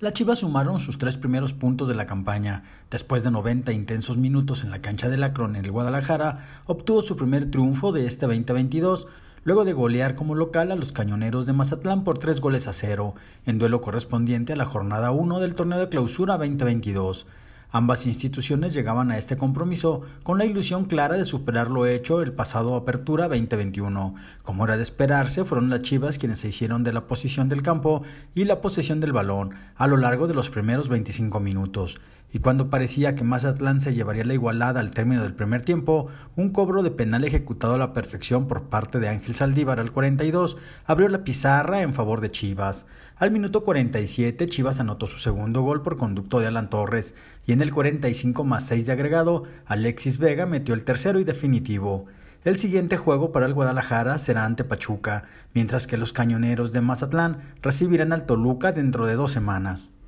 La Chivas sumaron sus tres primeros puntos de la campaña. Después de 90 intensos minutos en la cancha de Lacron en el Guadalajara, obtuvo su primer triunfo de este 2022, luego de golear como local a los cañoneros de Mazatlán por tres goles a cero, en duelo correspondiente a la jornada 1 del torneo de clausura 2022. Ambas instituciones llegaban a este compromiso con la ilusión clara de superar lo hecho el pasado Apertura 2021. Como era de esperarse, fueron las Chivas quienes se hicieron de la posición del campo y la posesión del balón a lo largo de los primeros 25 minutos y cuando parecía que Mazatlán se llevaría la igualada al término del primer tiempo, un cobro de penal ejecutado a la perfección por parte de Ángel Saldívar al 42 abrió la pizarra en favor de Chivas. Al minuto 47 Chivas anotó su segundo gol por conducto de Alan Torres y en el 45 más 6 de agregado Alexis Vega metió el tercero y definitivo. El siguiente juego para el Guadalajara será ante Pachuca, mientras que los cañoneros de Mazatlán recibirán al Toluca dentro de dos semanas.